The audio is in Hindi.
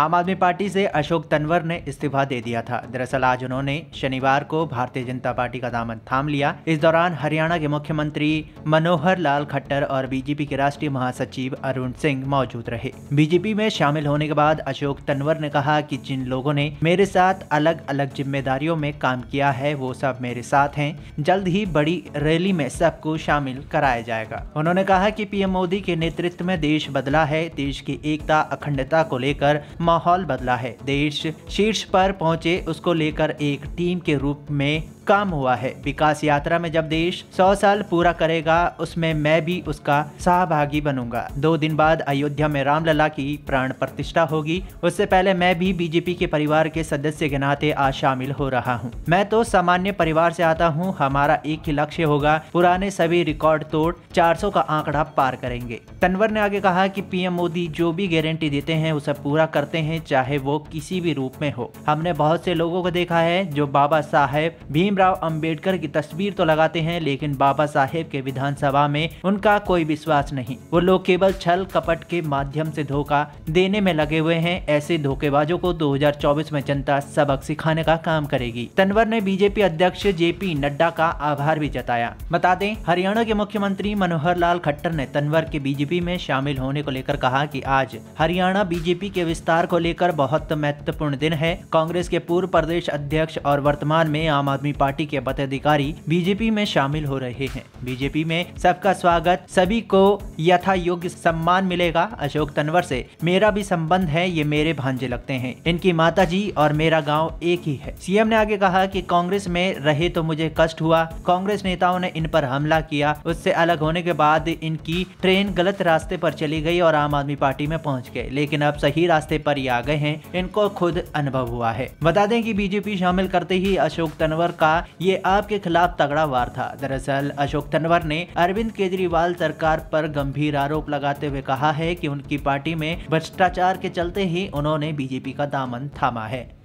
आम आदमी पार्टी से अशोक तनवर ने इस्तीफा दे दिया था दरअसल आज उन्होंने शनिवार को भारतीय जनता पार्टी का दामन थाम लिया इस दौरान हरियाणा के मुख्यमंत्री मनोहर लाल खट्टर और बीजेपी के राष्ट्रीय महासचिव अरुण सिंह मौजूद रहे बीजेपी में शामिल होने के बाद अशोक तनवर ने कहा कि जिन लोगों ने मेरे साथ अलग अलग जिम्मेदारियों में काम किया है वो सब मेरे साथ हैं जल्द ही बड़ी रैली में सबको शामिल कराया जाएगा उन्होंने कहा कि पीएम मोदी के नेतृत्व में देश बदला है देश की एकता अखंडता को लेकर माहौल बदला है देश शीर्ष पर पहुंचे उसको लेकर एक टीम के रूप में काम हुआ है विकास यात्रा में जब देश सौ साल पूरा करेगा उसमें मैं भी उसका सहभागी बनूंगा दो दिन बाद अयोध्या में रामलला की प्राण प्रतिष्ठा होगी उससे पहले मैं भी बीजेपी के परिवार के सदस्य के नाते आज शामिल हो रहा हूँ मैं तो सामान्य परिवार से आता हूँ हमारा एक ही लक्ष्य होगा पुराने सभी रिकॉर्ड तोड़ चार का आंकड़ा पार करेंगे तनवर ने आगे कहा की पीएम मोदी जो भी गारंटी देते हैं उसे पूरा करते हैं चाहे वो किसी भी रूप में हो हमने बहुत से लोगों को देखा है जो बाबा साहेब भीम भीमराव अंबेडकर की तस्वीर तो लगाते हैं लेकिन बाबा साहेब के विधानसभा में उनका कोई विश्वास नहीं वो लोग केवल छल कपट के माध्यम से धोखा देने में लगे हुए हैं ऐसे धोखेबाजों को 2024 में जनता सबक सिखाने का काम करेगी तनवर ने बीजेपी अध्यक्ष पी नड्डा का आभार भी जताया बता दें हरियाणा के मुख्यमंत्री मनोहर लाल खट्टर ने तनवर के बीजेपी में शामिल होने को लेकर कहा कि आज हरियाणा बीजेपी के विस्तार को लेकर बहुत महत्वपूर्ण दिन है कांग्रेस के पूर्व प्रदेश अध्यक्ष और वर्तमान में आम आदमी पार्टी के पदाधिकारी बीजेपी में शामिल हो रहे हैं बीजेपी में सबका स्वागत सभी को यथा योग्य सम्मान मिलेगा अशोक तनवर से मेरा भी संबंध है ये मेरे भांजे लगते हैं इनकी माता जी और मेरा गाँव एक ही है सीएम ने आगे कहा की कांग्रेस में रहे तो मुझे कष्ट हुआ कांग्रेस नेताओं ने इन पर हमला किया उससे अलग होने के बाद इनकी ट्रेन गलत रास्ते पर चली गई और आम आदमी पार्टी में पहुंच गए लेकिन अब सही रास्ते पर ही आ गए हैं इनको खुद अनुभव हुआ है बता दें कि बीजेपी शामिल करते ही अशोक तनवर का ये आपके खिलाफ तगड़ा वार था दरअसल अशोक तनवर ने अरविंद केजरीवाल सरकार पर गंभीर आरोप लगाते हुए कहा है कि उनकी पार्टी में भ्रष्टाचार के चलते ही उन्होंने बीजेपी का दामन थामा है